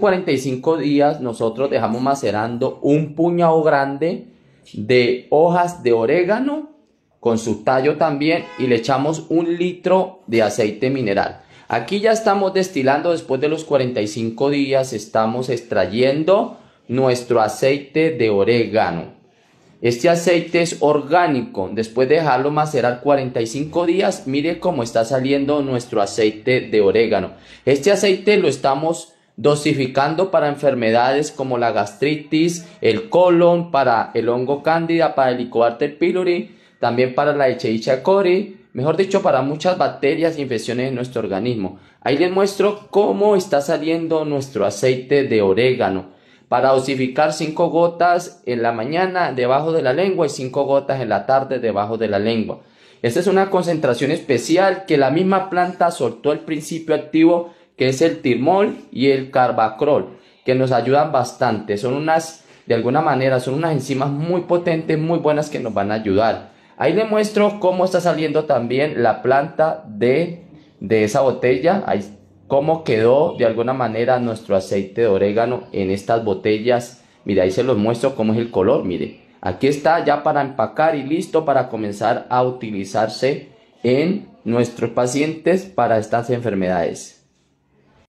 45 días nosotros dejamos macerando un puñado grande de hojas de orégano con su tallo también y le echamos un litro de aceite mineral. Aquí ya estamos destilando después de los 45 días, estamos extrayendo nuestro aceite de orégano. Este aceite es orgánico. Después de dejarlo macerar 45 días, mire cómo está saliendo nuestro aceite de orégano. Este aceite lo estamos dosificando para enfermedades como la gastritis, el colon, para el hongo cándida, para el Helicobacter pylori, también para la hecheichia cori, mejor dicho, para muchas bacterias e infecciones en nuestro organismo. Ahí les muestro cómo está saliendo nuestro aceite de orégano. Para dosificar 5 gotas en la mañana debajo de la lengua y 5 gotas en la tarde debajo de la lengua. Esta es una concentración especial que la misma planta soltó al principio activo que es el tirmol y el carbacrol, que nos ayudan bastante. Son unas, de alguna manera, son unas enzimas muy potentes, muy buenas que nos van a ayudar. Ahí les muestro cómo está saliendo también la planta de, esa botella. Ahí, cómo quedó de alguna manera nuestro aceite de orégano en estas botellas. Mira, ahí se los muestro cómo es el color, mire. Aquí está ya para empacar y listo para comenzar a utilizarse en nuestros pacientes para estas enfermedades.